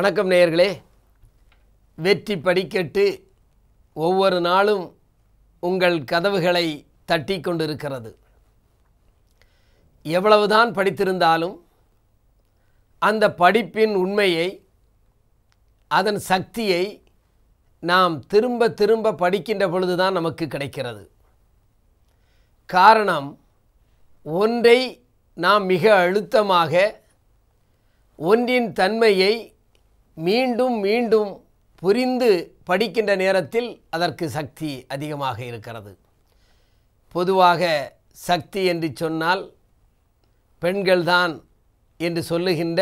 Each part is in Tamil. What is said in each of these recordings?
வணக்கம் நேயர்களே வெற்றி படிக்கட்டு ஒவ்வொரு நாளும் உங்கள் கதவுகளை தட்டி கொண்டிருக்கிறது எவ்வளவுதான் படித்திருந்தாலும் அந்த படிப்பின் உண்மையை அதன் சக்தியை நாம் திரும்ப திரும்ப படிக்கின்ற பொழுதுதான் நமக்கு கிடைக்கிறது காரணம் ஒன்றை நாம் மிக அழுத்தமாக ஒன்றின் தன்மையை மீண்டும் மீண்டும் புரிந்து படிக்கின்ற நேரத்தில் அதற்கு சக்தி அதிகமாக இருக்கிறது பொதுவாக சக்தி என்று சொன்னால் பெண்கள்தான் என்று சொல்லுகின்ற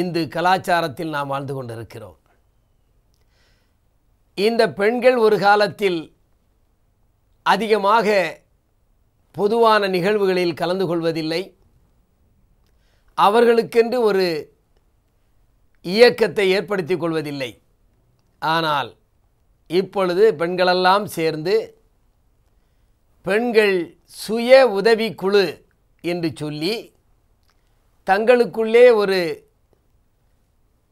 இந்து கலாச்சாரத்தில் நாம் வாழ்ந்து கொண்டிருக்கிறோம் இந்த பெண்கள் ஒரு காலத்தில் அதிகமாக பொதுவான நிகழ்வுகளில் கலந்து கொள்வதில்லை அவர்களுக்கென்று ஒரு இயக்கத்தை ஏற்படுத்தி கொள்வதில்லை ஆனால் இப்பொழுது பெண்களெல்லாம் சேர்ந்து பெண்கள் சுய உதவிக்குழு என்று சொல்லி தங்களுக்குள்ளே ஒரு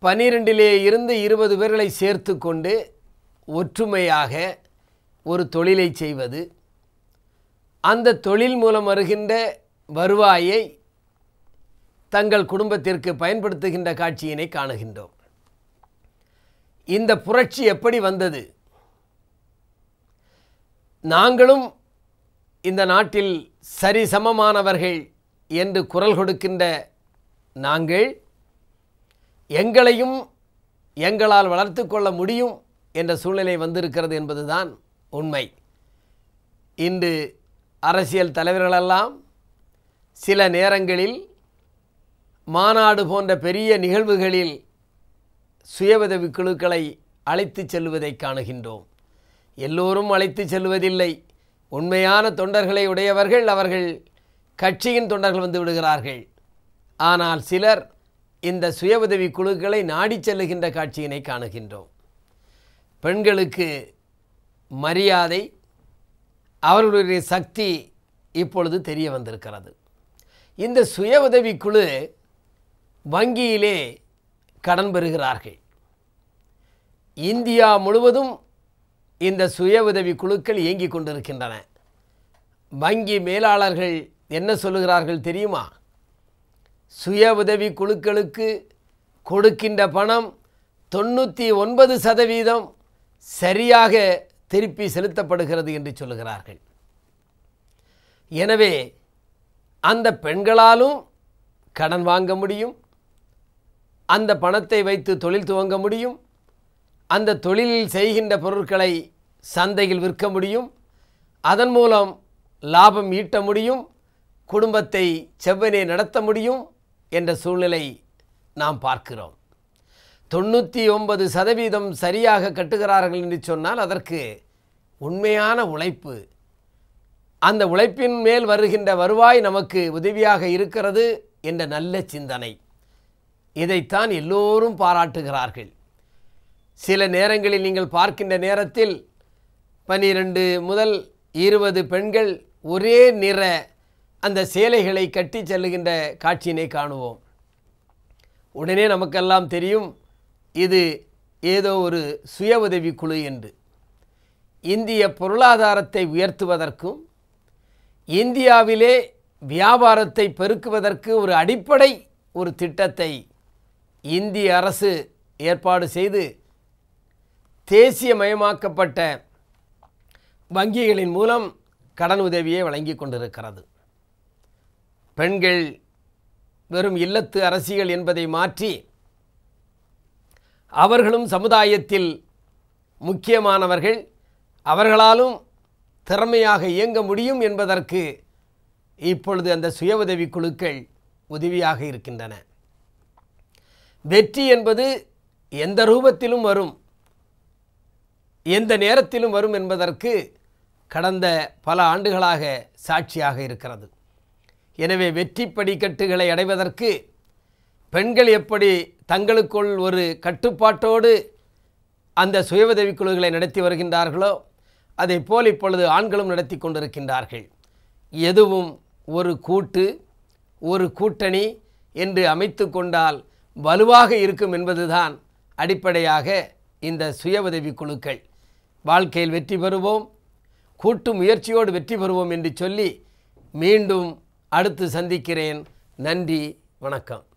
பனிரெண்டிலே இருந்து இருபது பேர்களை சேர்த்து கொண்டு ஒற்றுமையாக ஒரு தொழிலை செய்வது அந்த தொழில் மூலம் வருகின்ற வருவாயை தங்கள் குடும்பத்திற்கு பயன்படுத்துகின்ற காட்சியினை காணுகின்றோம் இந்த புரட்சி எப்படி வந்தது நாங்களும் இந்த நாட்டில் சரிசமமானவர்கள் என்று குரல் கொடுக்கின்ற நாங்கள் எங்களையும் எங்களால் வளர்த்து கொள்ள முடியும் என்ற சூழ்நிலை வந்திருக்கிறது என்பதுதான் உண்மை இன்று அரசியல் தலைவர்களெல்லாம் சில நேரங்களில் மாநாடு போன்ற பெரிய நிகழ்வுகளில் சுய உதவி குழுக்களை அழைத்து செல்வதை காணுகின்றோம் எல்லோரும் அழைத்து செல்வதில்லை உண்மையான தொண்டர்களை உடையவர்கள் அவர்கள் கட்சியின் தொண்டர்கள் வந்து விடுகிறார்கள் ஆனால் சிலர் இந்த சுய உதவி குழுக்களை நாடி செல்லுகின்ற காட்சியினை காணுகின்றோம் பெண்களுக்கு மரியாதை அவர்களுடைய சக்தி இப்பொழுது தெரிய வந்திருக்கிறது இந்த சுய உதவி குழு வங்கியிலே கடன் பெறுகிறார்கள் இந்தியா முழுவதும் இந்த சுய உதவி குழுக்கள் இயங்கிக் கொண்டிருக்கின்றன வங்கி மேலாளர்கள் என்ன சொல்லுகிறார்கள் தெரியுமா சுய உதவி குழுக்களுக்கு கொடுக்கின்ற பணம் தொண்ணூற்றி ஒன்பது சதவீதம் சரியாக திருப்பி செலுத்தப்படுகிறது என்று சொல்லுகிறார்கள் எனவே அந்த பெண்களாலும் கடன் வாங்க முடியும் அந்த பணத்தை வைத்து தொழில் துவங்க முடியும் அந்த தொழிலில் செய்கின்ற பொருட்களை சந்தையில் விற்க முடியும் அதன் மூலம் லாபம் ஈட்ட முடியும் குடும்பத்தை செவ்வனே நடத்த முடியும் என்ற சூழ்நிலை நாம் பார்க்கிறோம் தொண்ணூற்றி ஒன்பது சதவீதம் சரியாக கட்டுகிறார்கள் என்று சொன்னால் அதற்கு உண்மையான உழைப்பு அந்த உழைப்பின் மேல் வருகின்ற வருவாய் நமக்கு உதவியாக இருக்கிறது என்ற நல்ல சிந்தனை இதைத்தான் எல்லோரும் பாராட்டுகிறார்கள் சில நேரங்களில் நீங்கள் பார்க்கின்ற நேரத்தில் பனிரெண்டு முதல் இருபது பெண்கள் ஒரே நிற அந்த சேலைகளை கட்டி செல்லுகின்ற காட்சியினை காணுவோம் உடனே நமக்கெல்லாம் தெரியும் இது ஏதோ ஒரு சுய உதவி குழு என்று இந்திய பொருளாதாரத்தை உயர்த்துவதற்கும் இந்தியாவிலே வியாபாரத்தை பெருக்குவதற்கு ஒரு அடிப்படை ஒரு திட்டத்தை இந்திய அரசு ஏற்பாடு செய்து தேசியமயமாக்கப்பட்ட வங்கிகளின் மூலம் கடன் உதவியை வழங்கி கொண்டிருக்கிறது பெண்கள் வெறும் இல்லத்து அரசிகள் என்பதை மாற்றி அவர்களும் சமுதாயத்தில் முக்கியமானவர்கள் அவர்களாலும் திறமையாக இயங்க முடியும் என்பதற்கு இப்பொழுது அந்த சுய உதவி குழுக்கள் உதவியாக இருக்கின்றன வெற்றி என்பது எந்த ரூபத்திலும் வரும் எந்த நேரத்திலும் வரும் என்பதற்கு கடந்த பல ஆண்டுகளாக சாட்சியாக இருக்கிறது எனவே வெற்றி படிக்கட்டுகளை அடைவதற்கு பெண்கள் எப்படி தங்களுக்குள் ஒரு கட்டுப்பாட்டோடு அந்த சுய உதவிக்குழுக்களை நடத்தி வருகின்றார்களோ அதை போல் இப்பொழுது ஆண்களும் நடத்தி கொண்டிருக்கின்றார்கள் எதுவும் ஒரு கூட்டு ஒரு கூட்டணி என்று அமைத்து கொண்டால் வலுவாக இருக்கும் என்பதுதான் அடிப்படையாக இந்த சுய உதவி குழுக்கள் வாழ்க்கையில் வெற்றி பெறுவோம் கூட்டு முயற்சியோடு வெற்றி பெறுவோம் என்று சொல்லி மீண்டும் அடுத்து சந்திக்கிறேன் நன்றி வணக்கம்